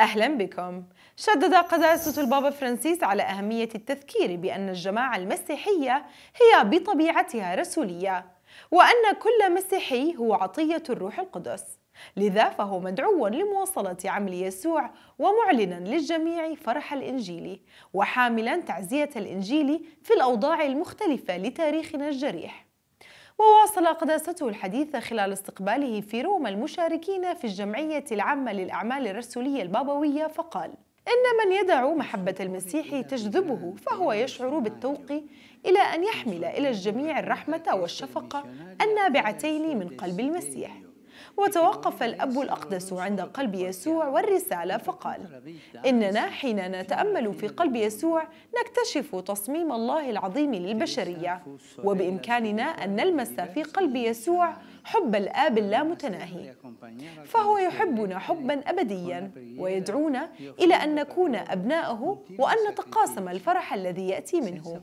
أهلا بكم شدد قداسة البابا فرانسيس على أهمية التذكير بأن الجماعة المسيحية هي بطبيعتها رسولية وأن كل مسيحي هو عطية الروح القدس لذا فهو مدعو لمواصلة عمل يسوع ومعلنا للجميع فرح الإنجيل وحاملا تعزية الإنجيل في الأوضاع المختلفة لتاريخنا الجريح وواصل قداسته الحديث خلال استقباله في روما المشاركين في الجمعية العامة للأعمال الرسولية البابوية فقال إن من يدع محبة المسيح تجذبه فهو يشعر بالتوق إلى أن يحمل إلى الجميع الرحمة والشفقة النابعتين من قلب المسيح وتوقف الأب الأقدس عند قلب يسوع والرسالة فقال إننا حين نتأمل في قلب يسوع نكتشف تصميم الله العظيم للبشرية وبإمكاننا أن نلمس في قلب يسوع حب الآب اللامتناهي فهو يحبنا حبا أبديا ويدعونا إلى أن نكون أبناءه وأن نتقاسم الفرح الذي يأتي منه